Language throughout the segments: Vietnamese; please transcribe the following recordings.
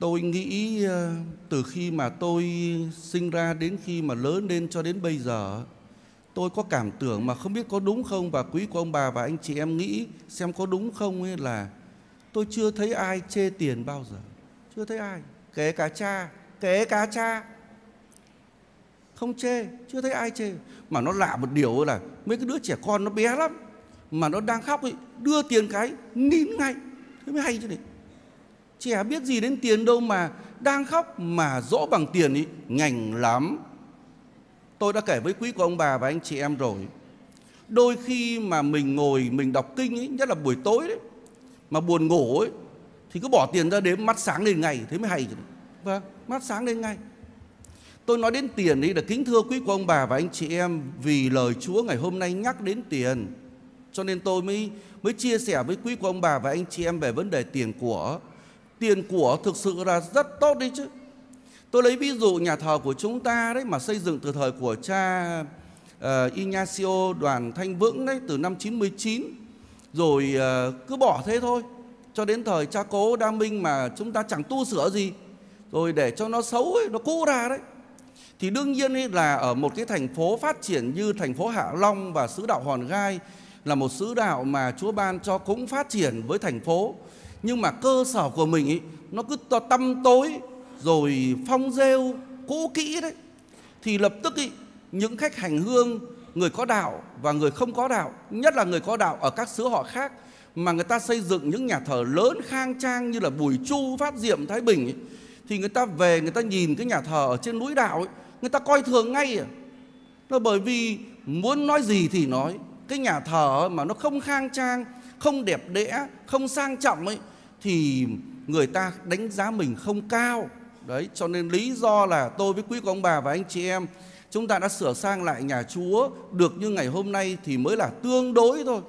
tôi nghĩ ờ, từ khi mà tôi sinh ra đến khi mà lớn lên cho đến bây giờ tôi có cảm tưởng mà không biết có đúng không và quý của ông bà và anh chị em nghĩ xem có đúng không ấy là tôi chưa thấy ai chê tiền bao giờ chưa thấy ai kể cả cha kể cả cha không chê chưa thấy ai chê mà nó lạ một điều là mấy cái đứa trẻ con nó bé lắm mà nó đang khóc ấy đưa tiền cái nín ngay thế mới hay chứ này Trẻ biết gì đến tiền đâu mà đang khóc mà dỗ bằng tiền ý, ngành lắm. Tôi đã kể với quý của ông bà và anh chị em rồi. Đôi khi mà mình ngồi mình đọc kinh ấy, nhất là buổi tối đấy, mà buồn ngủ ấy, thì cứ bỏ tiền ra đếm mắt sáng lên ngày thế mới hay chứ. Vâng, mắt sáng lên ngay. Tôi nói đến tiền ấy là kính thưa quý của ông bà và anh chị em vì lời Chúa ngày hôm nay nhắc đến tiền. Cho nên tôi mới mới chia sẻ với quý của ông bà và anh chị em về vấn đề tiền của tiền của thực sự là rất tốt đi chứ tôi lấy ví dụ nhà thờ của chúng ta đấy mà xây dựng từ thời của cha uh, Ignacio Đoàn Thanh Vững đấy từ năm 99 rồi uh, cứ bỏ thế thôi cho đến thời cha cố Đa Minh mà chúng ta chẳng tu sửa gì rồi để cho nó xấu ấy, nó cũ ra đấy thì đương nhiên ấy là ở một cái thành phố phát triển như thành phố Hạ Long và xứ đạo Hòn Gai là một xứ đạo mà Chúa ban cho cũng phát triển với thành phố nhưng mà cơ sở của mình ý, nó cứ to tăm tối rồi phong rêu cũ kỹ đấy thì lập tức ý, những khách hành hương người có đạo và người không có đạo nhất là người có đạo ở các xứ họ khác mà người ta xây dựng những nhà thờ lớn khang trang như là Bùi Chu, Phát Diệm, Thái Bình ấy, thì người ta về người ta nhìn cái nhà thờ ở trên núi đạo ấy, người ta coi thường ngay à. Là bởi vì muốn nói gì thì nói, cái nhà thờ mà nó không khang trang, không đẹp đẽ, không sang trọng ấy thì người ta đánh giá mình không cao đấy cho nên lý do là tôi với quý của ông bà và anh chị em chúng ta đã sửa sang lại nhà Chúa được như ngày hôm nay thì mới là tương đối thôi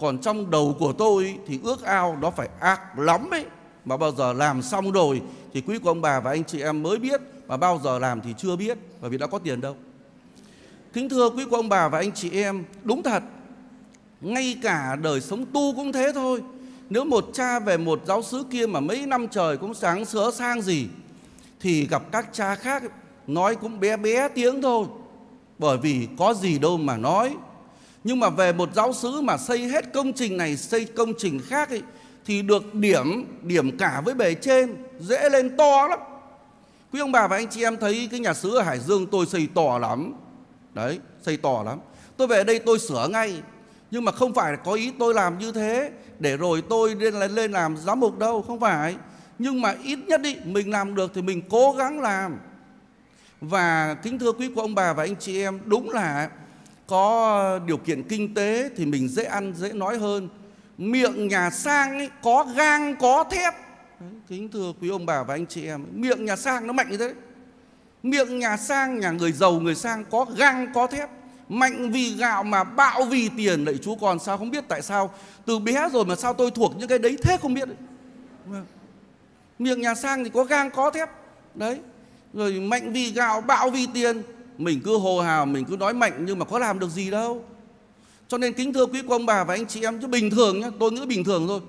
còn trong đầu của tôi thì ước ao đó phải ác lắm ấy mà bao giờ làm xong rồi thì quý của ông bà và anh chị em mới biết mà bao giờ làm thì chưa biết bởi vì đã có tiền đâu kính thưa quý của ông bà và anh chị em đúng thật ngay cả đời sống tu cũng thế thôi nếu một cha về một giáo sứ kia mà mấy năm trời cũng sáng sớ sang gì Thì gặp các cha khác nói cũng bé bé tiếng thôi Bởi vì có gì đâu mà nói Nhưng mà về một giáo sứ mà xây hết công trình này xây công trình khác ấy, Thì được điểm, điểm cả với bề trên Dễ lên to lắm Quý ông bà và anh chị em thấy cái nhà sứ ở Hải Dương tôi xây to lắm Đấy, xây to lắm Tôi về đây tôi sửa ngay nhưng mà không phải có ý tôi làm như thế để rồi tôi lên lên làm giám mục đâu không phải nhưng mà ít nhất đi mình làm được thì mình cố gắng làm và kính thưa quý của ông bà và anh chị em đúng là có điều kiện kinh tế thì mình dễ ăn dễ nói hơn miệng nhà sang ấy, có gang có thép kính thưa quý ông bà và anh chị em miệng nhà sang nó mạnh như thế miệng nhà sang nhà người giàu người sang có gang có thép Mạnh vì gạo mà bạo vì tiền Lạy Chúa còn sao không biết tại sao Từ bé rồi mà sao tôi thuộc những cái đấy thế không biết vâng. Miệng nhà sang thì có gang có thép Đấy Rồi mạnh vì gạo bạo vì tiền Mình cứ hồ hào mình cứ nói mạnh Nhưng mà có làm được gì đâu Cho nên kính thưa quý cô ông bà và anh chị em Chứ bình thường nhé tôi nghĩ bình thường thôi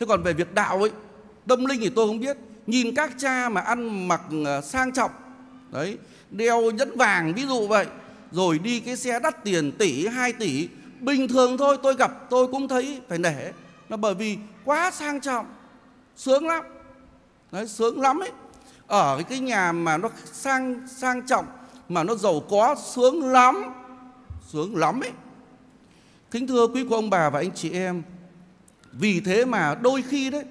Thế còn về việc đạo ấy Tâm linh thì tôi không biết Nhìn các cha mà ăn mặc à, sang trọng Đấy Đeo nhẫn vàng ví dụ vậy rồi đi cái xe đắt tiền tỷ 2 tỷ bình thường thôi tôi gặp tôi cũng thấy phải nể là bởi vì quá sang trọng sướng lắm đấy sướng lắm ấy ở cái nhà mà nó sang sang trọng mà nó giàu có sướng lắm sướng lắm ấy kính thưa quý cô ông bà và anh chị em vì thế mà đôi khi đấy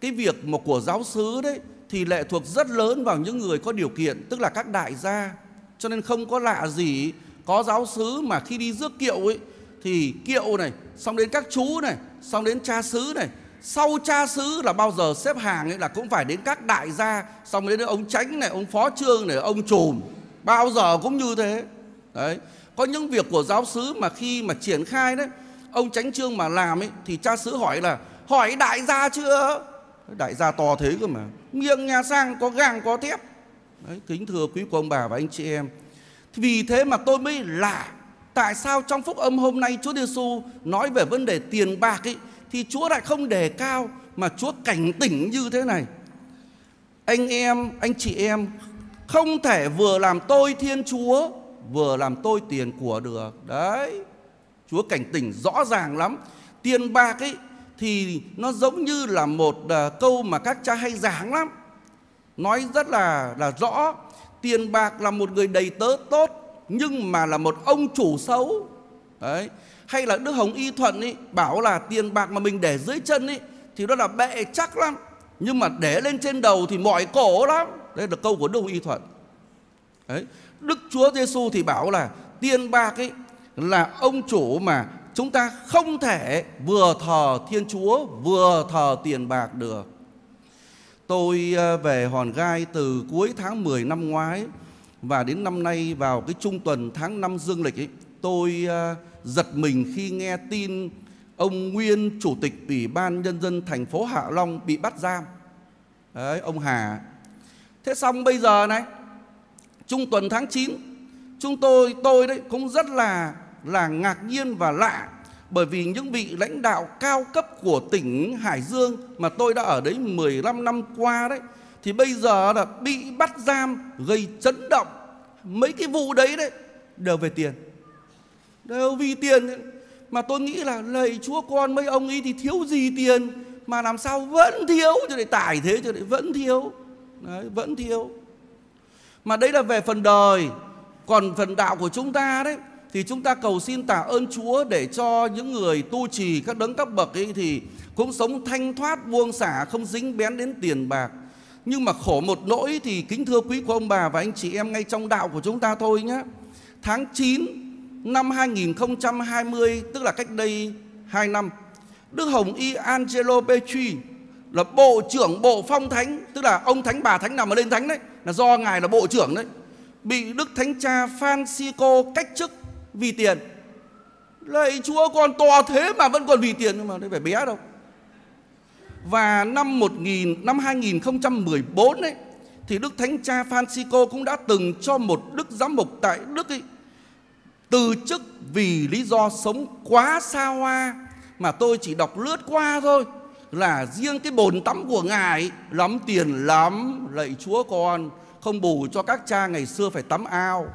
cái việc mà của giáo sứ đấy thì lệ thuộc rất lớn vào những người có điều kiện tức là các đại gia cho nên không có lạ gì có giáo sứ mà khi đi rước kiệu ấy thì kiệu này xong đến các chú này xong đến cha xứ này sau cha xứ là bao giờ xếp hàng ấy là cũng phải đến các đại gia xong đến ông tránh này ông phó trương này ông trùm bao giờ cũng như thế đấy có những việc của giáo xứ mà khi mà triển khai đấy ông tránh trương mà làm ấy thì cha xứ hỏi là hỏi đại gia chưa đại gia to thế cơ mà nghiêng nhà sang có gang có thép Đấy, kính thưa quý cô ông bà và anh chị em vì thế mà tôi mới lạ tại sao trong phúc âm hôm nay Chúa Giêsu nói về vấn đề tiền bạc ấy thì Chúa lại không đề cao mà Chúa cảnh tỉnh như thế này. Anh em, anh chị em không thể vừa làm tôi Thiên Chúa vừa làm tôi tiền của được. Đấy. Chúa cảnh tỉnh rõ ràng lắm. Tiền bạc ấy thì nó giống như là một à, câu mà các cha hay giảng lắm nói rất là là rõ tiền bạc là một người đầy tớ tốt nhưng mà là một ông chủ xấu đấy hay là đức hồng y thuận ý, bảo là tiền bạc mà mình để dưới chân ý, thì đó là bệ chắc lắm nhưng mà để lên trên đầu thì mỏi cổ lắm đấy là câu của đức hồng y thuận đấy đức chúa giêsu thì bảo là tiền bạc ấy là ông chủ mà chúng ta không thể vừa thờ thiên chúa vừa thờ tiền bạc được Tôi ờ, về Hòn Gai từ cuối tháng 10 năm ngoái và đến năm nay vào cái trung tuần tháng 5 dương lịch ấy, tôi ờ, giật mình khi nghe tin ông nguyên chủ tịch ủy ban nhân dân thành phố Hạ Long bị bắt giam. Đấy, ông Hà. Thế xong bây giờ này, trung tuần tháng 9, chúng tôi tôi đấy cũng rất là là ngạc nhiên và lạ bởi vì những vị lãnh đạo cao cấp của tỉnh Hải Dương mà tôi đã ở đấy 15 năm qua đấy thì bây giờ là bị bắt giam gây chấn động mấy cái vụ đấy đấy đều về tiền đều vì tiền mà tôi nghĩ là lạy chúa con mấy ông ấy thì thiếu gì tiền mà làm sao vẫn thiếu cho để tải thế cho để vẫn thiếu đấy, vẫn thiếu mà đấy là về phần đời còn phần đạo của chúng ta đấy thì chúng ta cầu xin tạ ơn Chúa để cho những người tu trì các đấng các bậc ấy thì cũng sống thanh thoát buông xả không dính bén đến tiền bạc nhưng mà khổ một nỗi thì kính thưa quý của ông bà và anh chị em ngay trong đạo của chúng ta thôi nhé tháng 9 năm 2020 tức là cách đây 2 năm Đức Hồng Y Angelo Petri là bộ trưởng bộ phong thánh tức là ông thánh bà thánh nào mà lên thánh đấy là do ngài là bộ trưởng đấy bị Đức Thánh Cha Francisco cách chức vì tiền lạy chúa con to thế mà vẫn còn vì tiền nhưng mà đây phải bé đâu và năm 1000 năm 2014 ấy thì Đức Thánh Cha Francisco cũng đã từng cho một Đức Giám mục tại Đức ấy, từ chức vì lý do sống quá xa hoa mà tôi chỉ đọc lướt qua thôi là riêng cái bồn tắm của ngài lắm tiền lắm lạy chúa con không bù cho các cha ngày xưa phải tắm ao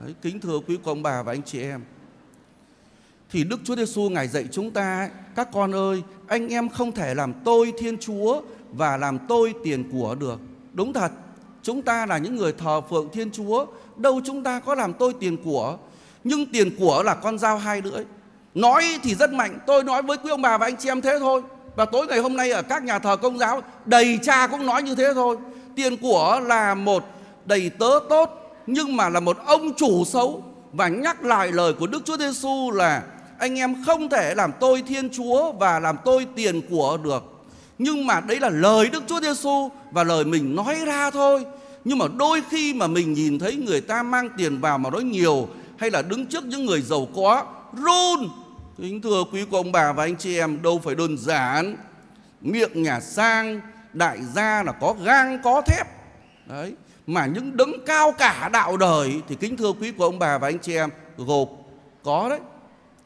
Đấy, kính thưa quý ông bà và anh chị em thì Đức Chúa Giêsu ngài dạy chúng ta các con ơi anh em không thể làm tôi Thiên Chúa và làm tôi tiền của được đúng thật chúng ta là những người thờ phượng Thiên Chúa đâu chúng ta có làm tôi tiền của nhưng tiền của là con dao hai lưỡi nói thì rất mạnh tôi nói với quý ông bà và anh chị em thế thôi và tối ngày hôm nay ở các nhà thờ công giáo đầy cha cũng nói như thế thôi tiền của là một đầy tớ tốt nhưng mà là một ông chủ xấu và nhắc lại lời của Đức Chúa Giêsu là anh em không thể làm tôi Thiên Chúa và làm tôi tiền của được. Nhưng mà đấy là lời Đức Chúa Giêsu và lời mình nói ra thôi. Nhưng mà đôi khi mà mình nhìn thấy người ta mang tiền vào mà nói nhiều hay là đứng trước những người giàu có run. Kính thưa quý cô ông bà và anh chị em đâu phải đơn giản. Miệng nhà sang, đại gia là có gang có thép. Đấy, mà những đấng cao cả đạo đời thì kính thưa quý của ông bà và anh chị em gộp có đấy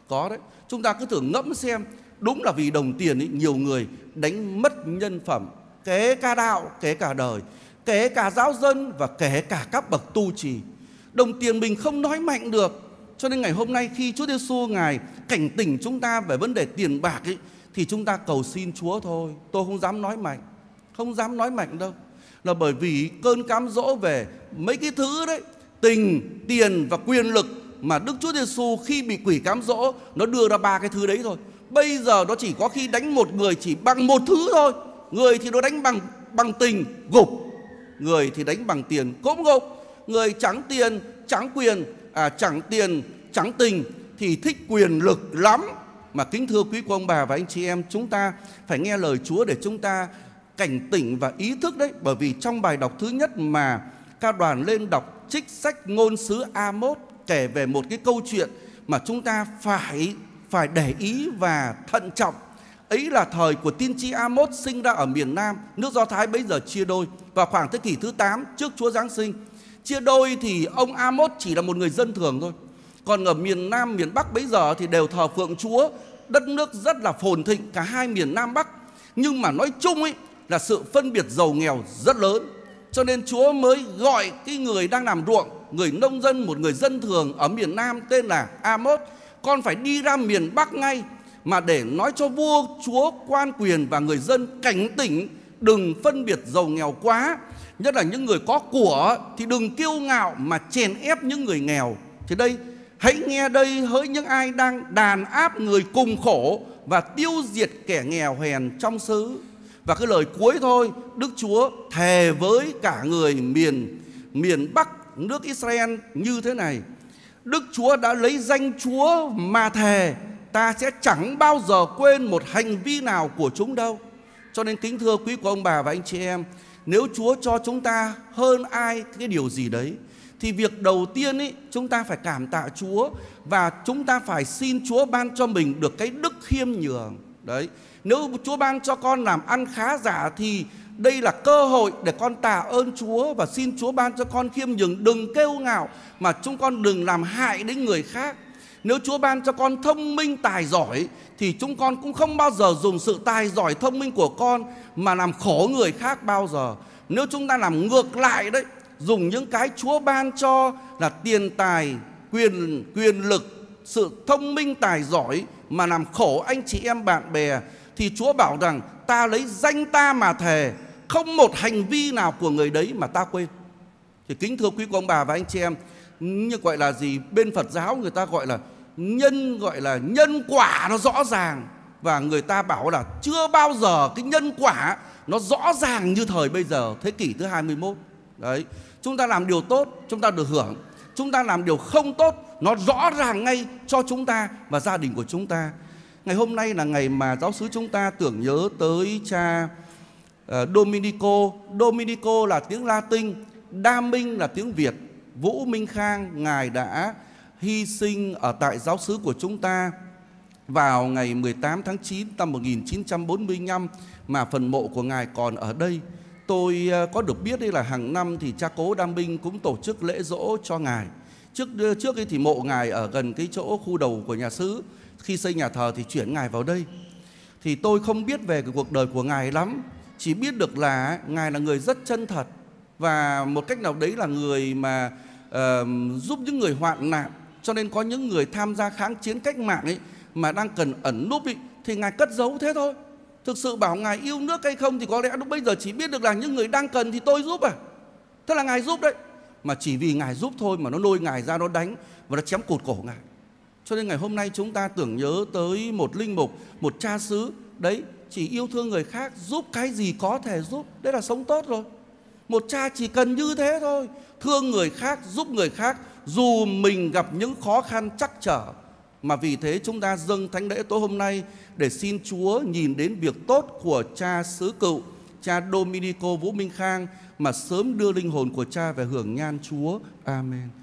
có đấy chúng ta cứ thử ngẫm xem đúng là vì đồng tiền ý, nhiều người đánh mất nhân phẩm kể cả đạo kể cả đời kể cả giáo dân và kể cả các bậc tu trì đồng tiền mình không nói mạnh được cho nên ngày hôm nay khi Chúa Giêsu ngài cảnh tỉnh chúng ta về vấn đề tiền bạc ấy thì chúng ta cầu xin Chúa thôi tôi không dám nói mạnh không dám nói mạnh đâu là bởi vì cơn cám dỗ về mấy cái thứ đấy tình tiền và quyền lực mà Đức Chúa Giêsu khi bị quỷ cám dỗ nó đưa ra ba cái thứ đấy thôi bây giờ nó chỉ có khi đánh một người chỉ bằng một thứ thôi người thì nó đánh bằng bằng tình gục người thì đánh bằng tiền cũng gục người trắng tiền trắng quyền à chẳng tiền trắng tình thì thích quyền lực lắm mà kính thưa quý cô ông bà và anh chị em chúng ta phải nghe lời Chúa để chúng ta cảnh tỉnh và ý thức đấy bởi vì trong bài đọc thứ nhất mà ca đoàn lên đọc trích sách ngôn sứ A1 kể về một cái câu chuyện mà chúng ta phải phải để ý và thận trọng. Ấy là thời của tiên tri A1 sinh ra ở miền Nam, nước Do Thái bấy giờ chia đôi vào khoảng thế kỷ thứ 8 trước Chúa Giáng sinh. Chia đôi thì ông A1 chỉ là một người dân thường thôi. Còn ở miền Nam, miền Bắc bấy giờ thì đều thờ phượng Chúa, đất nước rất là phồn thịnh cả hai miền Nam Bắc. Nhưng mà nói chung ấy là sự phân biệt giàu nghèo rất lớn. Cho nên Chúa mới gọi cái người đang làm ruộng, người nông dân, một người dân thường ở miền Nam tên là Amos, con phải đi ra miền Bắc ngay mà để nói cho vua, chúa, quan quyền và người dân cảnh tỉnh đừng phân biệt giàu nghèo quá. Nhất là những người có của thì đừng kiêu ngạo mà chèn ép những người nghèo. Thì đây, hãy nghe đây hỡi những ai đang đàn áp người cùng khổ và tiêu diệt kẻ nghèo hèn trong xứ. Và cái lời cuối thôi, Đức Chúa thề với cả người miền miền Bắc nước Israel như thế này. Đức Chúa đã lấy danh Chúa mà thề, ta sẽ chẳng bao giờ quên một hành vi nào của chúng đâu. Cho nên kính thưa quý của ông bà và anh chị em, nếu Chúa cho chúng ta hơn ai cái điều gì đấy thì việc đầu tiên ấy chúng ta phải cảm tạ Chúa và chúng ta phải xin Chúa ban cho mình được cái đức khiêm nhường. Đấy, nếu Chúa ban cho con làm ăn khá giả thì đây là cơ hội để con tạ ơn Chúa và xin Chúa ban cho con khiêm nhường, đừng kêu ngạo mà chúng con đừng làm hại đến người khác. Nếu Chúa ban cho con thông minh tài giỏi thì chúng con cũng không bao giờ dùng sự tài giỏi thông minh của con mà làm khổ người khác bao giờ. Nếu chúng ta làm ngược lại đấy, dùng những cái Chúa ban cho là tiền tài, quyền quyền lực, sự thông minh tài giỏi mà làm khổ anh chị em bạn bè thì Chúa bảo rằng ta lấy danh ta mà thề không một hành vi nào của người đấy mà ta quên. Thì kính thưa quý cô ông bà và anh chị em, như gọi là gì bên Phật giáo người ta gọi là nhân gọi là nhân quả nó rõ ràng và người ta bảo là chưa bao giờ cái nhân quả nó rõ ràng như thời bây giờ thế kỷ thứ 21. Đấy, chúng ta làm điều tốt, chúng ta được hưởng Chúng ta làm điều không tốt Nó rõ ràng ngay cho chúng ta và gia đình của chúng ta Ngày hôm nay là ngày mà giáo sứ chúng ta tưởng nhớ tới cha ờ, Dominico Dominico là tiếng Latin Đa Minh là tiếng Việt Vũ Minh Khang Ngài đã hy sinh ở tại giáo sứ của chúng ta vào ngày 18 tháng 9 năm 1945 mà phần mộ của Ngài còn ở đây tôi ờ, có được biết đây là hàng năm thì cha cố Đam Binh cũng tổ chức lễ dỗ cho ngài. Trước ờ, trước ấy thì mộ ngài ở gần cái chỗ khu đầu của nhà sứ khi xây nhà thờ thì chuyển ngài vào đây. Thì tôi không biết về cái cuộc đời của ngài lắm, chỉ biết được là ngài là người rất chân thật và một cách nào đấy là người mà uh, giúp những người hoạn nạn. Cho nên có những người tham gia kháng chiến cách mạng ấy mà đang cần ẩn núp ấy thì ngài cất giấu thế thôi Thực sự bảo Ngài yêu nước hay không thì có lẽ lúc bây giờ chỉ biết được là những người đang cần thì tôi giúp à. Thế là Ngài giúp đấy. Mà chỉ vì Ngài giúp thôi mà nó lôi Ngài ra nó đánh và nó chém cột cổ Ngài. Cho nên ngày hôm nay chúng ta tưởng nhớ tới một linh mục, một cha xứ. Đấy, chỉ yêu thương người khác, giúp cái gì có thể giúp. Đấy là sống tốt rồi. Một cha chỉ cần như thế thôi. Thương người khác, giúp người khác. Dù mình gặp những khó khăn chắc trở, mà vì thế chúng ta dâng thánh lễ tối hôm nay để xin Chúa nhìn đến việc tốt của cha xứ cựu, cha Dominico Vũ Minh Khang mà sớm đưa linh hồn của cha về hưởng nhan Chúa. Amen.